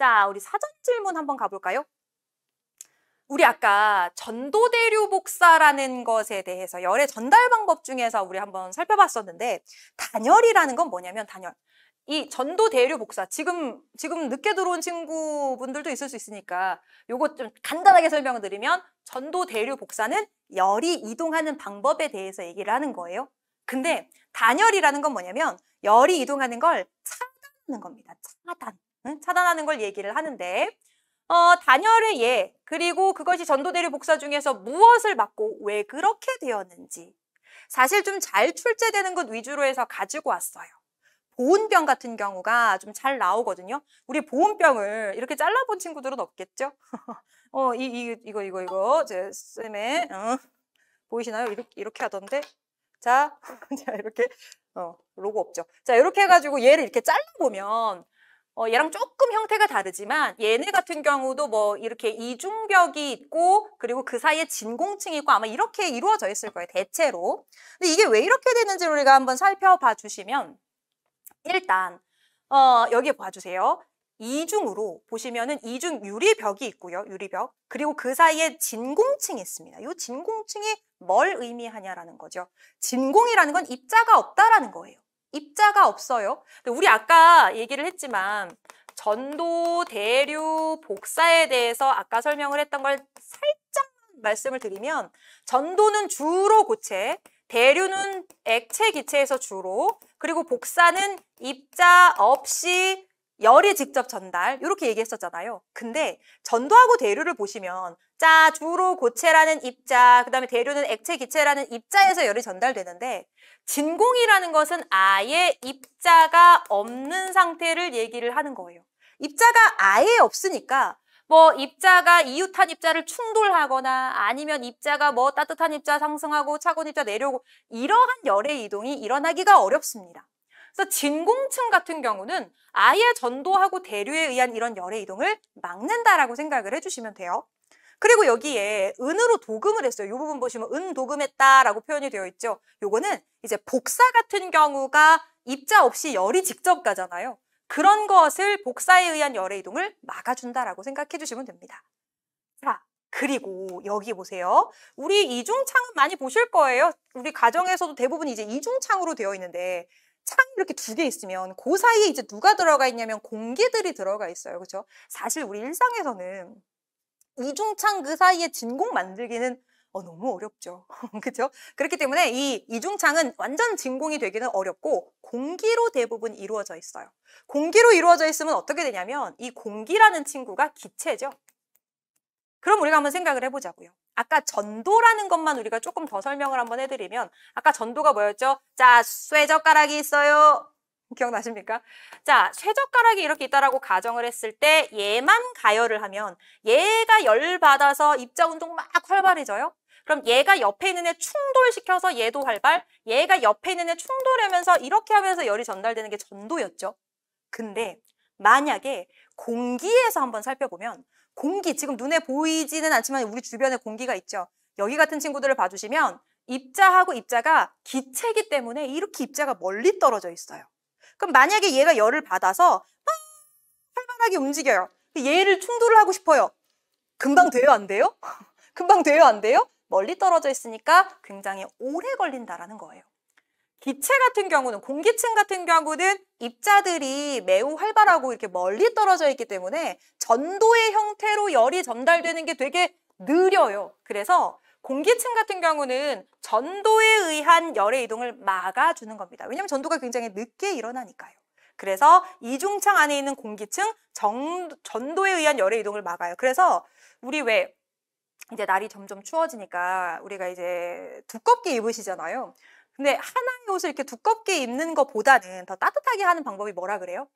자, 우리 사전 질문 한번 가볼까요? 우리 아까 전도대류 복사라는 것에 대해서 열의 전달 방법 중에서 우리 한번 살펴봤었는데 단열이라는 건 뭐냐면 단열. 이 전도 대류 복사 지금 지금 늦게 들어온 친구분들도 있을 수 있으니까 요것좀 간단하게 설명 드리면 전도 대류 복사는 열이 이동하는 방법에 대해서 얘기를 하는 거예요. 근데 단열이라는 건 뭐냐면 열이 이동하는 걸 차단하는 겁니다. 차단. 차단하는 걸 얘기를 하는데 어, 단열의 예 그리고 그것이 전도대리 복사 중에서 무엇을 맞고왜 그렇게 되었는지 사실 좀 잘 출제되는 것 위주로 해서 가지고 왔어요. 보온병 같은 경우가 좀 잘 나오거든요. 우리 보온병을 이렇게 잘라본 친구들은 없겠죠? 어, 이, 이, 이거, 이거, 이거. 제 쌤의, 어, 보이시나요? 이렇게, 이렇게 하던데. 자, 자, 이렇게, 어, 로고 없죠. 자, 이렇게 해가지고 얘를 이렇게 잘라보면 어, 얘랑 조금 형태가 다르지만 얘네 같은 경우도 뭐 이렇게 이중벽이 있고 그리고 그 사이에 진공층이 있고 아마 이렇게 이루어져 있을 거예요. 대체로. 근데 이게 왜 이렇게 되는지 우리가 한번 살펴봐 주시면 일단 어, 여기 봐주세요. 이중으로 보시면은 이중 유리벽이 있고요. 유리벽. 그리고 그 사이에 진공층이 있습니다. 이 진공층이 뭘 의미하냐라는 거죠. 진공이라는 건 입자가 없다라는 거예요. 입자가 없어요. 우리 아까 얘기를 했지만 전도, 대류, 복사에 대해서 아까 설명을 했던 걸 살짝 말씀을 드리면 전도는 주로 고체, 대류는 액체 기체에서 주로 그리고 복사는 입자 없이 열이 직접 전달 이렇게 얘기했었잖아요. 근데 전도하고 대류를 보시면 자 주로 고체라는 입자 그 다음에 대류는 액체 기체라는 입자에서 열이 전달되는데 진공이라는 것은 아예 입자가 없는 상태를 얘기를 하는 거예요. 입자가 아예 없으니까 뭐 입자가 이웃한 입자를 충돌하거나 아니면 입자가 뭐 따뜻한 입자 상승하고 차고운 입자 내려오고 이러한 열의 이동이 일어나기가 어렵습니다. 그래서 진공층 같은 경우는 아예 전도하고 대류에 의한 이런 열의 이동을 막는다라고 생각을 해주시면 돼요. 그리고 여기에 은으로 도금을 했어요. 이 부분 보시면 은 도금했다라고 표현이 되어 있죠. 요거는 이제 복사 같은 경우가 입자 없이 열이 직접 가잖아요. 그런 것을 복사에 의한 열의 이동을 막아준다라고 생각해 주시면 됩니다. 자, 그리고 여기 보세요. 우리 이중창은 많이 보실 거예요. 우리 가정에서도 대부분 이제 이중창으로 되어 있는데 창 이렇게 두 개 있으면 그 사이에 이제 누가 들어가 있냐면 공기들이 들어가 있어요. 그렇죠? 사실 우리 일상에서는 이중창 그 사이에 진공 만들기는 어, 너무 어렵죠. 그죠? 렇 그렇기 때문에 이 이중창은 완전 진공이 되기는 어렵고 공기로 대부분 이루어져 있어요. 공기로 이루어져 있으면 어떻게 되냐면 이 공기라는 친구가 기체죠. 그럼 우리가 한번 생각을 해보자고요. 아까 전도라는 것만 우리가 조금 더 설명을 한번 해드리면 아까 전도가 뭐였죠? 자, 쇠젓가락이 있어요. 기억나십니까? 자, 쇠젓가락이 이렇게 있다라고 가정을 했을 때 얘만 가열을 하면 얘가 열받아서 입자 운동 막 활발해져요? 그럼 얘가 옆에 있는 애 충돌시켜서 얘도 활발, 얘가 옆에 있는 애 충돌하면서 이렇게 하면서 열이 전달되는 게 전도였죠. 근데 만약에 공기에서 한번 살펴보면 공기, 지금 눈에 보이지는 않지만 우리 주변에 공기가 있죠. 여기 같은 친구들을 봐주시면 입자하고 입자가 기체기 때문에 이렇게 입자가 멀리 떨어져 있어요. 그럼 만약에 얘가 열을 받아서 활발하게 움직여요. 얘를 충돌을 하고 싶어요. 금방 돼요? 안 돼요? 금방 돼요? 안 돼요? 멀리 떨어져 있으니까 굉장히 오래 걸린다라는 거예요. 기체 같은 경우는 공기층 같은 경우는 입자들이 매우 활발하고 이렇게 멀리 떨어져 있기 때문에 전도의 형태로 열이 전달되는 게 되게 느려요. 그래서 공기층 같은 경우는 전도에 의한 열의 이동을 막아주는 겁니다. 왜냐하면 전도가 굉장히 늦게 일어나니까요. 그래서 이중창 안에 있는 공기층 정, 전도에 의한 열의 이동을 막아요. 그래서 우리 왜 이제 날이 점점 추워지니까 우리가 이제 두껍게 입으시잖아요. 근데 하나의 옷을 이렇게 두껍게 입는 것보다는 더 따뜻하게 하는 방법이 뭐라 그래요?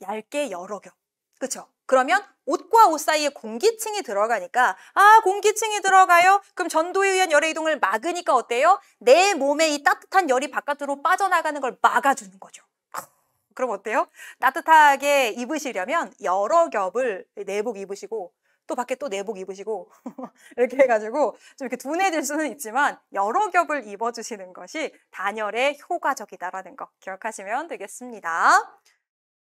얇게 여러 겹. 그렇죠? 그러면 옷과 옷 사이에 공기층이 들어가니까 아 공기층이 들어가요? 그럼 전도에 의한 열의 이동을 막으니까 어때요? 내 몸에 이 따뜻한 열이 바깥으로 빠져나가는 걸 막아주는 거죠. 그럼 어때요? 따뜻하게 입으시려면 여러 겹을 내복 입으시고 또 밖에 또 내복 입으시고 이렇게 해가지고 좀 이렇게 둔해질 수는 있지만 여러 겹을 입어주시는 것이 단열에 효과적이다라는 거 기억하시면 되겠습니다.